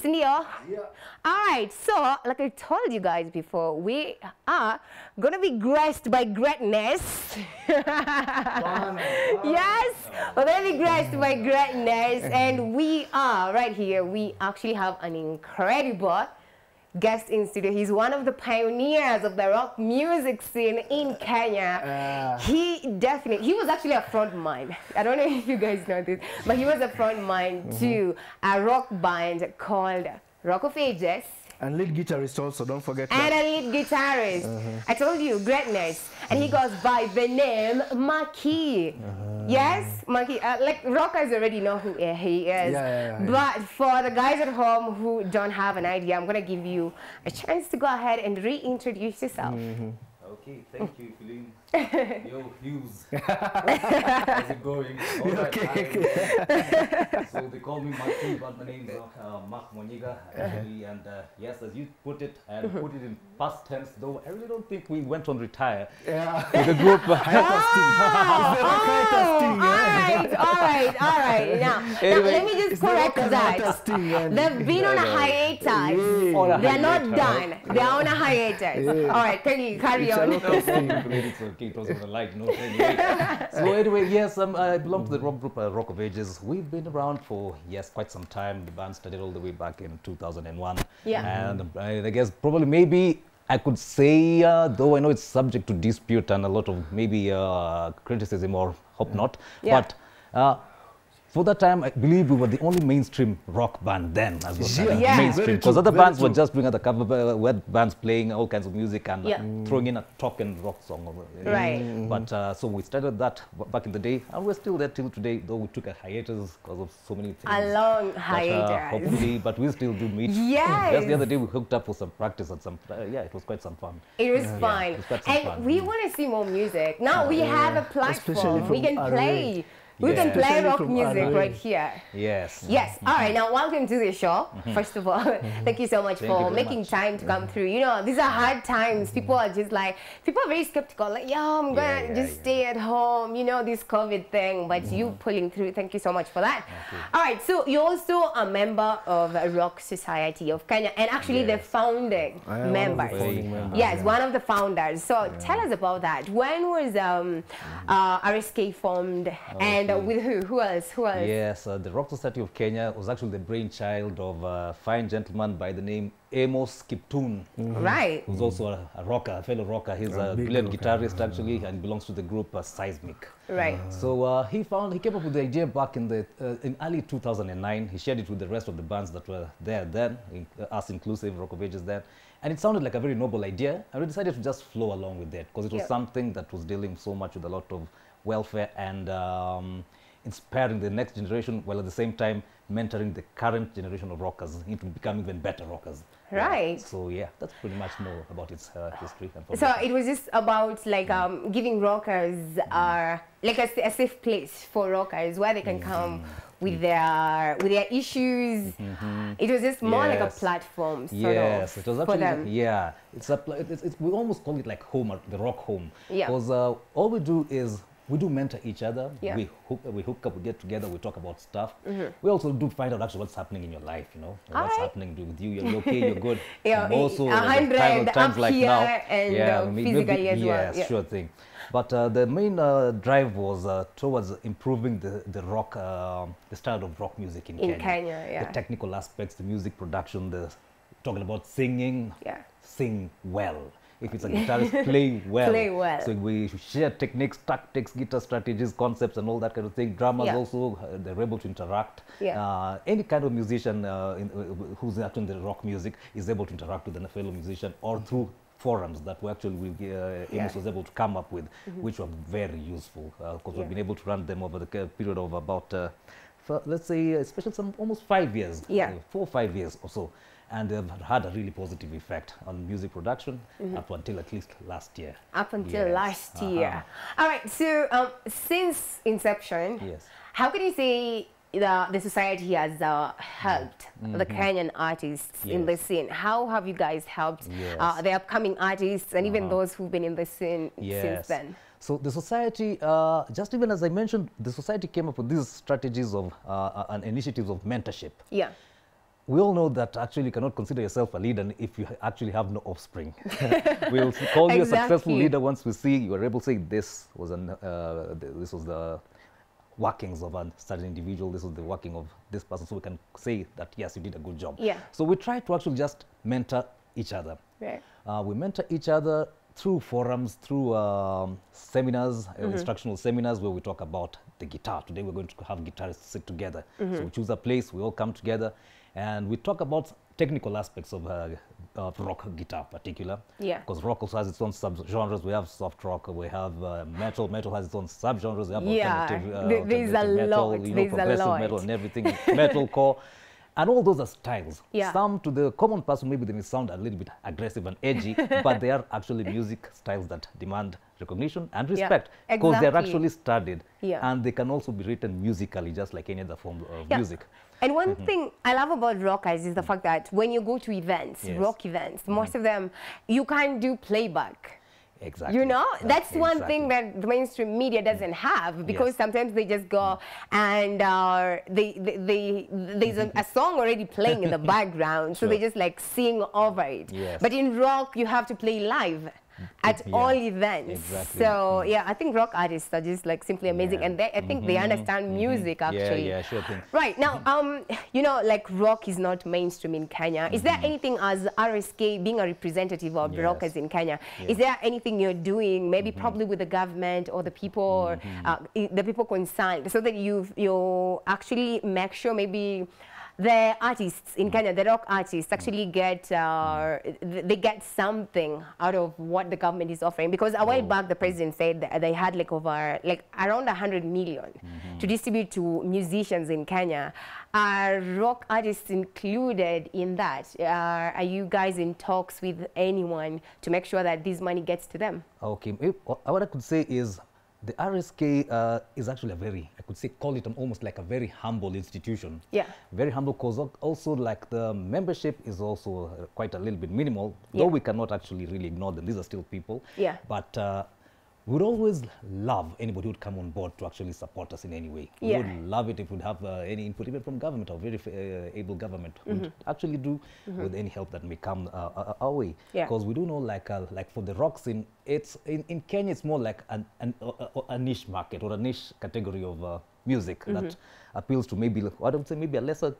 Sindio? Oh. Yeah. All right, so like I told you guys before, we are going to be graced by greatness. yes, we're going to be graced by greatness. And we are, right here, we actually have an incredible guest in studio. He's one of the pioneers of the rock music scene in uh, Kenya. Uh, he definitely, he was actually a front man. I don't know if you guys know this, but he was a front man mm -hmm. to a rock band called Rock of Ages. And lead guitarist also, don't forget And that. a lead guitarist. Uh -huh. I told you, greatness. And he uh-huh. goes by the name Maki. Uh -huh. Yes, Maki. Uh, like, rockers already know who he is. Yeah, yeah, yeah, but for the guys at home who don't have an idea, I'm going to give you a chance to go ahead and reintroduce yourself. Mm -hmm. Okay, thank you, Feline. Yo, Hughes. How's it going? Alright, okay, okay. so they call me Maki, but my name is uh, Mark Moniga, actually. And uh, yes, as you put it, and put it in past tense, though I really don't think we went on retire. Yeah. With the group. Uh, ah, oh, yeah? All right, all right, all right. Now, anyway, now let me just correct that. They've been on a hiatus. Yeah. On a They're not done. They're on a hiatus. Yeah. All right, can you carry it's on? 15,000 like no So anyway, yes, um, I belong to the rock group uh, Rock of Ages. We've been around for, yes, quite some time. The band started all the way back in 2001. Yeah. And uh, I, guess probably maybe I could say, uh, though I know it's subject to dispute and a lot of maybe uh, criticism or hope not, yeah. but uh, for that time, I believe we were the only mainstream rock band then, as well. yeah. yeah. mainstream, because other bands true. were just doing other cover uh, bands playing all kinds of music and uh, yeah. throwing in a talk and rock song. Over, right. Mm. But uh, so we started that back in the day, and we're still there till today, though we took a hiatus because of so many things. A long hiatus. But, uh, hopefully, but we still do meet. Yes. Just the other day, we hooked up for some practice and some. Uh, yeah, it was quite some fun. It was yeah. fun, it was and fun. we want to see more music. Now we have a platform we can play. We can play rock music right here. Yes. Yes. Mm-hmm. All right. Now, welcome to the show. Mm-hmm. First of all, mm-hmm. thank you so much thank for making much. time to come through. You know, these are hard times. People are just like, people are very skeptical. Like, yo, I'm gonna yeah, just yeah. stay at home. You know, this COVID thing. But you pulling through. Thank you so much for that. All right. So you're also a member of Rock Society of Kenya, and actually yes. the founding member. Yes, one of the founders. So tell us about that. When was um, uh, RSK formed and and uh, with who? Who else? Who else? Yes, uh, the Rock Society of Kenya was actually the brainchild of a fine gentleman by the name Amos Kiptoon. Mm -hmm. Right. Who's also a, a, rocker, a fellow rocker. He's a, a brilliant guitarist actually and belongs to the group uh, Seismic. Right. Ah. So uh, he found, he came up with the idea back in the uh, in early 2009. He shared it with the rest of the bands that were there then, in, uh, us inclusive, Rock of Ages then. And it sounded like a very noble idea. And we decided to just flow along with that because it was something that was dealing so much with a lot of welfare and um, inspiring the next generation while at the same time mentoring the current generation of rockers into becoming even better rockers. Right. Yeah. So yeah, that's pretty much more about its uh, history. so it was just about like mm. um, giving rockers mm. uh, like a, a, safe place for rockers where they can mm. come with mm-hmm. their with their issues. -hmm. It was just more yes. like a platform. yes, it was actually yeah. It's a it's, it's, we almost call it like home, the rock home. Yeah. Because uh, all we do is we do mentor each other. Yeah. We hook we hook up, we get together, we talk about stuff. Mm-hmm. We also do find out actually what's happening in your life, you know, what's right. happening with you. You're okay, you're good. yeah, also hundred times, times like now, and yeah, uh, physically maybe, as well. Yeah, yeah, sure thing. But uh, the main uh, drive was uh, towards improving the, the rock, uh, the style of rock music in, in Kenya. Kenya yeah. The technical aspects, the music production, the talking about singing, yeah. sing well if it's a guitarist playing well. Play well. So we share techniques, tactics, guitar strategies, concepts, and all that kind of thing. Drummers yeah. also, uh, they're able to interact. Yeah. Uh, any kind of musician uh, in, uh, who's actually in the rock music is able to interact with a fellow musician or mm-hmm. through forums that we actually we, uh, yeah. was able to come up with, mm -hmm. which were very useful because uh, we've been able to run them over the uh, period of about, let's say, especially some almost five years, yeah. four or five years or so and they've had a really positive effect on music production mm -hmm. up until at least last year. Up until yes. last uh -huh. year. All right, so um, since inception, yes. how can you say the, the society has uh, helped mm -hmm. the mm-hmm. Kenyan artists yes. in the scene? How have you guys helped uh, yes. uh, the upcoming artists and -huh. even uh-huh. those who've been in the scene since then? So the society, uh, just even as I mentioned, the society came up with these strategies of uh, uh and initiatives of mentorship. Yeah we all know that actually you cannot consider yourself a leader if you actually have no offspring. we'll call you a successful leader once we see you are able to say this was an uh, this was the workings of a certain individual. This was the working of this person, so we can say that yes, you did a good job. Yeah. So we try to actually just mentor each other. Right. Uh, we mentor each other through forums, through um, seminars, mm -hmm. instructional seminars where we talk about the guitar. Today we're going to have guitarists sit together. Mm -hmm. So mm-hmm. we choose a place, we all come together and we talk about technical aspects of, uh, of rock guitar particular yeah because rock also has its own subgenres we have soft rock we have uh, metal metal has its own subgenres we have yeah alternative, uh, there's alternative a metal, lot you know, there's progressive a lot. metal and everything metalcore and all those are styles. Yeah. Some to the common person, maybe they may sound a little bit aggressive and edgy, but they are actually music styles that demand recognition and respect because yeah, exactly. they're actually studied yeah. and they can also be written musically just like any other form of music. And one mm -hmm. thing I love about rockers is the fact that when you go to events, yes. rock events, mm -hmm. most of them, you can't do playback. Exactly. You know, that's exactly. one thing that the mainstream media doesn't mm. have because yes. sometimes they just go mm. and uh, they, they, they, there's a, a, song already playing in the background, so they just like sing over it. Yes. But in rock, you have to play live at yeah. all events. Exactly. So yeah, I think rock artists are just like simply amazing, yeah. and they, I think mm -hmm. they mm-hmm. understand mm -hmm. music actually. Yeah, yeah, sure thing. Right now, um, you know, like rock is not mainstream in Kenya. Is there mm-hmm. anything as RSK being a representative of yes. rockers in Kenya? Is there anything you're doing, maybe mm-hmm. probably with the government or the people, or, uh, the people concerned, so that you you actually make sure maybe the artists in mm. Kenya, the rock artists, actually mm. get uh, mm. they get something out of what the government is offering. Because a while oh. back, the president said they had like over like around 100 million mm -hmm. to distribute to musicians in Kenya. Are rock artists included in that? Are, are you guys in talks with anyone to make sure that this money gets to them? Okay, what I could say is the RSK uh, is actually a very, I could say, call it almost like a very humble institution. Yeah. Very humble because also like the membership is also uh, quite a little bit minimal, yeah. though we cannot actually really ignore them. These are still people. Yeah. But uh, we would always love anybody who'd come on board to actually support us in any way. Yeah. We would love it if we'd have uh, any input, even from government or very uh, able government mm -hmm. would actually do mm -hmm. with any help that may come uh, uh, uh our way. Because yeah. we do know, like uh, like for the rocks in it's in, in Kenya, it's more like an, an a niche market or a niche category of music mm -hmm. that mm-hmm. appeals to maybe I don't say maybe a lesser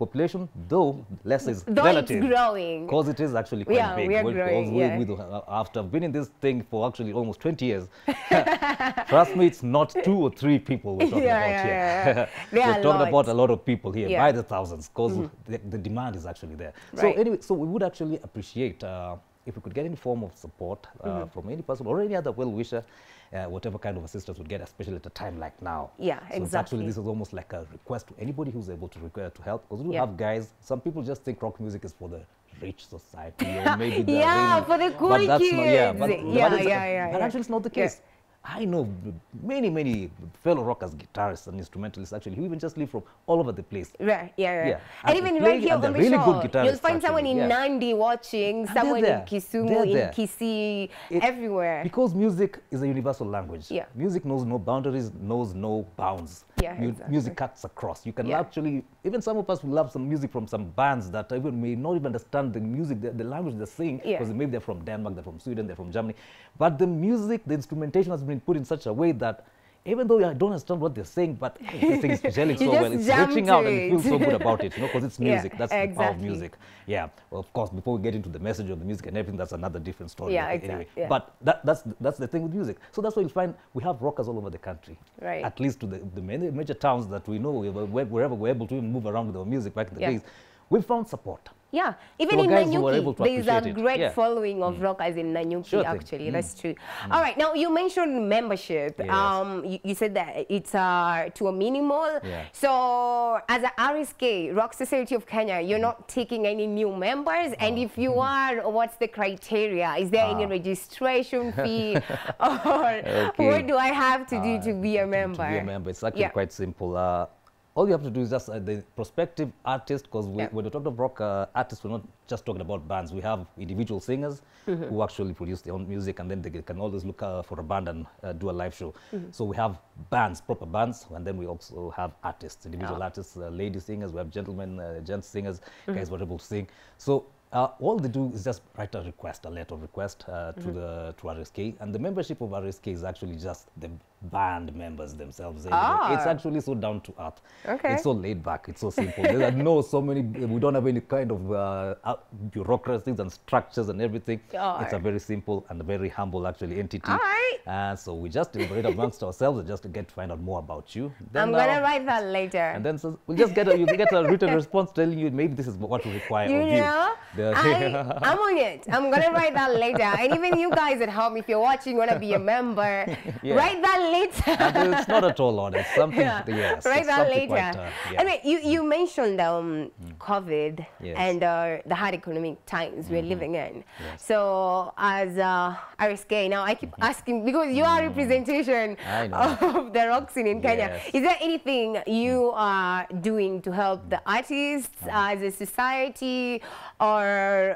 population, though less is though relative. it's growing. Because it is actually quite yeah, big. We are well, growing, yeah. we, after being in this thing for actually almost 20 years, trust me, it's not two or three people we're talking yeah, about here. we're talking about a lot of people here by the thousands because mm mm-hmm. the, the, demand is actually there. Right. So anyway, so we would actually appreciate uh, if we could get any form of support uh, mm -hmm. from any person or any other well-wisher, uh, whatever kind of assistance would get, especially at a time like now. Yeah, so exactly. actually, this is almost like a request to anybody who's able to require to help. Because we yeah. have guys, some people just think rock music is for the rich society or maybe yeah, for the cool but that's kids. Not, yeah, yeah, yeah, yeah, But actually, it's not the case. Yeah I know many, many fellow rockers, guitarists, and instrumentalists actually who even just live from all over the place. Right, yeah, right. yeah. And, and even right here on the really show, you'll find someone in yeah. Nandi watching, and someone in Kisumu, in Kisii, everywhere. Because music is a universal language. Yeah. Music knows no boundaries, knows no bounds yeah, mu exactly. music cuts across. You can yeah. actually, even some of us will love some music from some bands that even may not even understand the music, the, the language they are singing, because yeah. maybe they're from Denmark, they're from Sweden, they're from Germany. But the music, the instrumentation has been put in such a way that even though I don't understand what they're saying, but this thing is gelling so well. It's reaching out and you feel so good about it, you know, because it's music. Yeah, that's exactly. the power of music. Yeah. Well, of course, before we get into the message of the music and everything, that's another different story. Yeah, exactly. Anyway. Yeah. But that, that's, that's the thing with music. So that's why you'll find we have rockers all over the country. Right. At least to the, the major towns that we know, wherever we're able to move around with our music back in the yeah. days, we found support. Yeah, even so in Nanyuki, there is a great yeah. following of mm. rockers in Nanyuki, sure actually. Mm. That's true. Mm. All right, now you mentioned membership. Yes. Um, you, you, said that it's uh, to a minimal. Yeah. So, as a RSK, Rock Society of Kenya, you're mm. not taking any new members. And if you mm-hmm. are, what's the criteria? Is there ah. any registration fee? or okay. what do I have to do ah, to be a member? To be a member, it's actually yeah. quite simple. Uh, all you have to do is just uh, the prospective artist, because yeah. when we talk of rock uh, artists, we're not just talking about bands. We have individual singers mm -hmm. who actually produce their own music, and then they can always look uh, for a band and uh, do a live show. Mm -hmm. So we have bands, proper bands, and then we also have artists, individual yeah. artists, uh, lady singers, we have gentlemen, uh, singers, mm -hmm. guys who are able to sing. So uh, all they do is just write a request, a letter of request uh, mm -hmm. to mm-hmm. the to RSK, and the membership of RSK is actually just the band members themselves. Ah. It's actually so down to earth. Okay. It's so laid back. It's so simple. there are no so many. We don't have any kind of uh, bureaucracies and structures and everything. It's a very simple and very humble actually entity. All right. so we just deliberate amongst ourselves and just to get to find out more about you. Then I'm gonna um, write that later. And then so we'll just get a, you get a written response telling you maybe this is what we require you of know? you. I, I'm on it. I'm going to write that later. And even you guys at home, if you're watching, want to be a member, yeah. write that later. it's not at all on it. Something, yeah. yes. Write that later. Quite, uh, yeah. you, you mm. mentioned um, mm. COVID yes. and uh, the hard economic times we're mm-hmm. living in. Yes. So as uh, RSK, now I keep mm-hmm. asking, because you are mm. representation of the scene in Kenya. Yes. Is there anything you mm. are doing to help the artists as a society or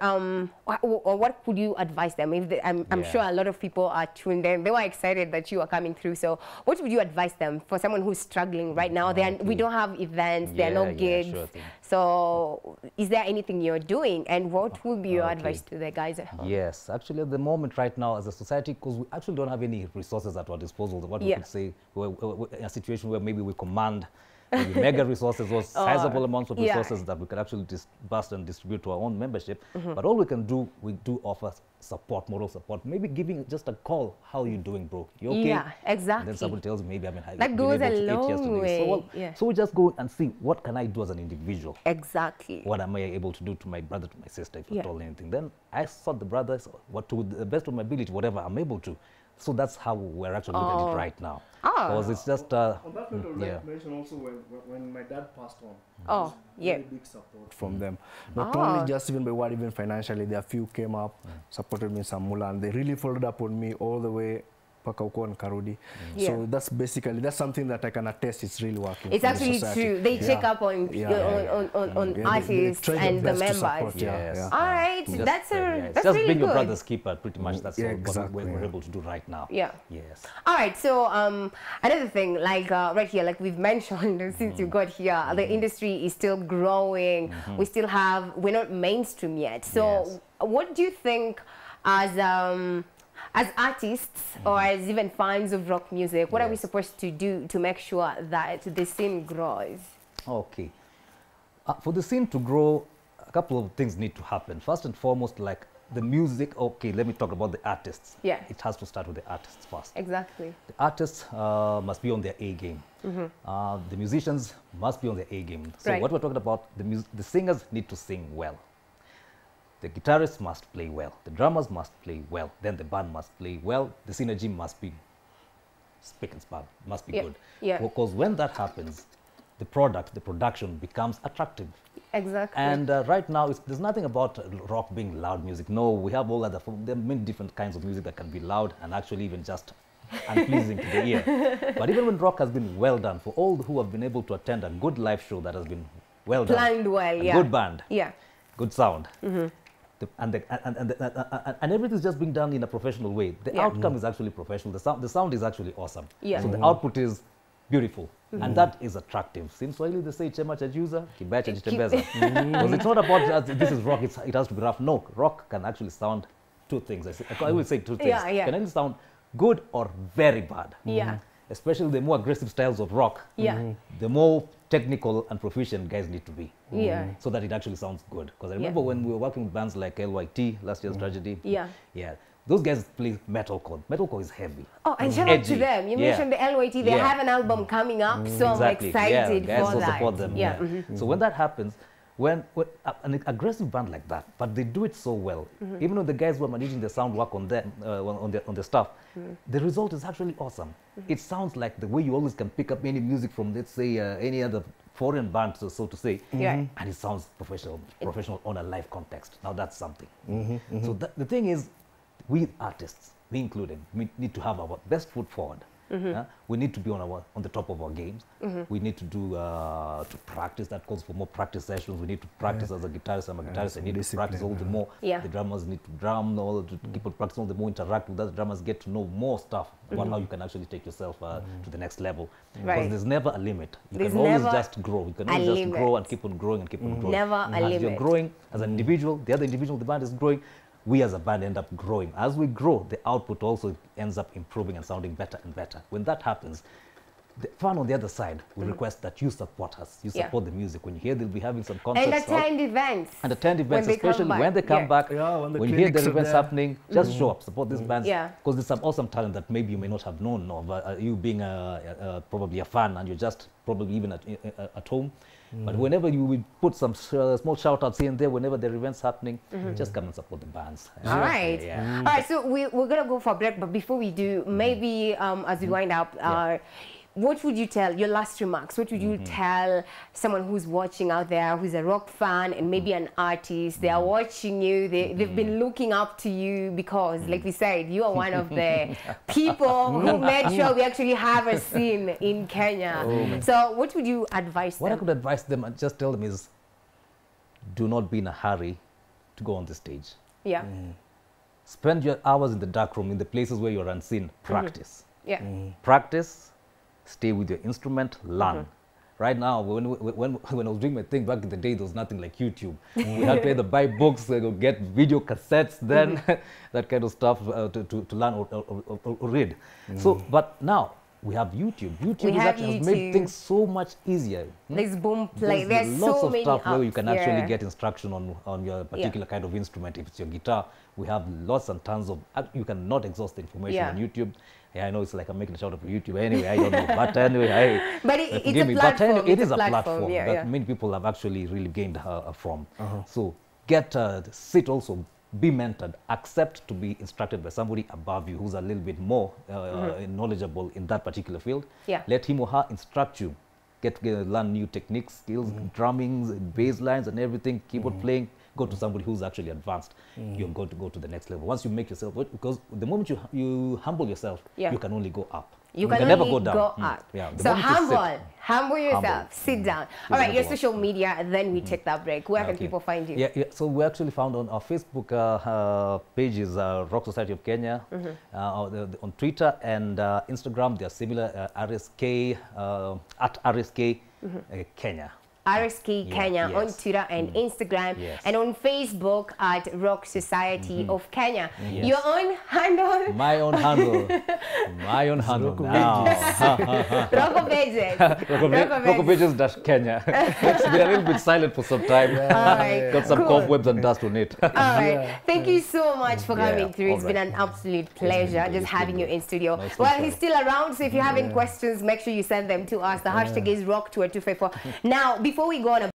um, or what could you advise them? If they, I'm, I'm yeah. sure a lot of people are tuned in. They were excited that you are coming through. So what would you advise them for someone who's struggling right now? They we don't have events. Yeah, there are no gigs. Yeah, sure so is there anything you're doing? And what would be your okay. advice to the guys at home? Yes, actually at the moment right now as a society, because we actually don't have any resources at our disposal, what we could say, we're, we're in a situation where maybe we command mega resources or, or sizable amounts of resources yeah. that we could actually disburse and distribute to our own membership. Mm -hmm. But all we can do, we do offer support, moral support, maybe giving just a call, how you doing, bro? You okay? Yeah, exactly. And then someone tells me, maybe i am in having That goes a long way. So, well, yeah. so we just go and see, what can I do as an individual? Exactly. What am I able to do to my brother, to my sister, if yeah. at all anything? Then I sought the brothers, what to the best of my ability, whatever I'm able to. So that's how we're actually oh. looking at it oh. right now. Ah. Because it's just... Uh, on that note, I would yeah. like to mention also when, when my dad passed on. Mm-hmm. Oh, yeah. Really big support mm-hmm. from them. Mm-hmm. Not ah. only oh. just even by what, even financially, there few came up, mm. supported me in Samula, and they really followed up on me all the way paka uko nikarudi so that's basically that's something that I can attest it's really working it's actually true they yeah. check up on yeah. on, on, on mm, yeah, artists they, they and the members support, yes. yeah. all right just, that's a that's just really being good. your brother's keeper pretty much that's exactly. what we're able to do right now yeah yes all right so um, another thing like uh, right here like we've mentioned since mm mm-hmm. you got here mm the mm-hmm. industry is still growing mm -hmm. we still have we're not mainstream yet so yes. what do you think as um, as artists or mm-hmm. as even fans of rock music, what yes. are we supposed to do to make sure that the scene grows? Okay. Uh, for the scene to grow, a couple of things need to happen. First and foremost, like the music, okay, let me talk about the artists. Yeah. It has to start with the artists first. Exactly. The artists uh, must be on their A game. Mm -hmm. uh, the musicians must be on their A game. So right. what we're talking about, the, the singers need to sing well the guitarist must play well, the drummers must play well, then the band must play well, the synergy must be spick and span, must be yeah. good. Yeah. Because when that happens, the product, the production becomes attractive. Exactly. And uh, right now, there's nothing about rock being loud music. No, we have all other, there are many different kinds of music that can be loud and actually even just unpleasing to the ear. But even when rock has been well done, for all who have been able to attend a good live show that has been well Planned done. Planned well, yeah. Good band. Yeah. Good sound. Mm -hmm and, the, and, and, and, and, everything's just being done in a professional way. The yeah. outcome mm. is actually professional. The sound, the sound is actually awesome. Yeah. So the mm-hmm. output is beautiful. Mm. And mm-hmm. that is attractive. Since Swahili, they say chema chajuza, kibaya mm-hmm. Because it's not about this is rock, it has to be rough. No, rock can actually sound two things. I, say, I will say two things. Yeah, yeah. Can only sound good or very bad. Yeah. Especially the more aggressive styles of rock. Yeah. The more technical and proficient guys need to be. Yeah. Mm. So that it actually sounds good. Because I remember yeah. when we were working with bands like LYT, last year's mm. tragedy. Yeah. Yeah. Those guys play metalcore. Metalcore is heavy. Oh, and shout out to them. You yeah. mentioned the LYT. They yeah. have an album coming up, so exactly. I'm excited yeah, guys for that. support them. Yeah. Mm -hmm. So when that happens, when, when uh, an aggressive band like that, but they do it so well. Mm -hmm. Even though the guys were managing the sound work on them, uh, on the on the stuff, mm -hmm. the result is actually awesome. Mm -hmm. It sounds like the way you always can pick up any music from, let's say, uh, any other foreign band, so, so to say, mm-hmm. and it sounds professional, professional on a live context. Now that's something. Mm-hmm, mm-hmm. So th the thing is, we artists, we included, we need to have our best foot forward. Mm -hmm. yeah? We need to be on our on the top of our games. Mm -hmm. We need to do uh, to practice. That calls for more practice sessions. We need to practice yeah. as a guitarist. I'm a guitarist. Yeah, I need to practice all the more. The drummers need to drum. All the people practice all the more. Interact with other drummers. Get to know more stuff about mm-hmm. how you can actually take yourself uh, mm. to the next level. Because right. there's never a limit. You there's can always just grow. You can always just limit. grow and keep on growing and keep on mm. growing. Never a as limit. You're growing as an individual. The other individual, the band is growing we as a band end up growing. As we grow, the output also ends up improving and sounding better and better. When that happens, the fan on the other side will mm. request that you support us. You support yeah. the music. When you hear they'll be having some concerts. And attend oh, events. And attend events, when especially when they come yeah. back. Yeah, when, the when you hear the events happening, just mm. show up, support these mm. bands. Because yeah. there's some awesome talent that maybe you may not have known of. Uh, uh you being a, probably a fan and you're just probably even at, uh, uh, at home. Mm. But whenever you will put some uh, small shout outs here and there, whenever there are events happening, mm -hmm. just come and support the bands. All yeah. right. Yeah. All right. So we, we're going to go for break. But before we do, mm. maybe um, as we mm-hmm. wind up, uh, what would you tell, your last remarks, what would you mm -hmm. tell someone who's watching out there, who's a rock fan and maybe an artist, they are mm-hmm. watching you, they, mm-hmm. they've been looking up to you because, like we mm-hmm. said, you are one of the people who made sure we actually have a scene in Kenya. Oh, so what would you advise what them? What I could advise them and uh, just tell them is, do not be in a hurry to go on the stage. Yeah. Mm. Spend your hours in the dark room, in the places where you're unseen. Practice. Mm -hmm. Yeah. Mm. Practice stay with your instrument, learn. Mm -hmm. Right now, when, when, when I was doing my thing back in the day, there was nothing like YouTube. we had to either buy books, uh, get video cassettes, then mm -hmm. that kind of stuff uh, to, to, to, learn or, or, or, or read. Mm. So, but now we have YouTube. YouTube have actually YouTube. has made things so much easier. Hmm? There's boom play. There's, There's lots so of stuff where you can actually get instruction on on your particular yeah. kind of instrument. If it's your guitar, we have lots and tons of. Uh, you cannot exhaust the information yeah. on YouTube. Yeah, I know it's like I'm making a shout out for YouTube. Anyway, I don't know. But anyway, I, but it, it's a me. platform. Anyway, it is a platform, platform yeah, that yeah. many people have actually really gained from. Uh -huh. So get uh, sit also be mentored, accept to be instructed by somebody above you who's a little bit more uh, mm -hmm. knowledgeable in that particular field. Yeah. Let him or her instruct you. Get, learn new techniques, skills, mm -hmm. drummings, bass lines, and everything, keyboard mm -hmm. playing go to somebody who's actually advanced. Mm. You're going to go to the next level. Once you make yourself, because the moment you, you humble yourself, yeah. you can only go up. You can, never go down. Go mm. yeah, so humble, you humble yourself, humble. Mm. sit down. All right, your social media, and then we mm. take that break. Where okay. can people find you? Yeah, yeah, so we actually found on our Facebook uh, uh, pages, uh, Rock Society of Kenya, mm -hmm. uh, on Twitter and uh, Instagram, they are similar, uh, RSK, at RSK -hmm. Kenya. RSK yeah, Kenya yes. on Twitter and mm. Instagram yes. and on Facebook at Rock Society mm -hmm. of Kenya. Yes. Your own handle? My own handle. My own handle Roku now. Rocko Pages. Rocko Pages dash Kenya. It's been a little bit silent for some time. Yeah. Right. Got some cool. cobwebs and dust on it. All right. Yeah. Thank you so much for coming through. It's right. been an absolute pleasure just having you in studio. Nice well, he's still around, so if you have any questions, make sure you send them to us. The hashtag is Rock Two Two Five Four. 254. Now, before we go on a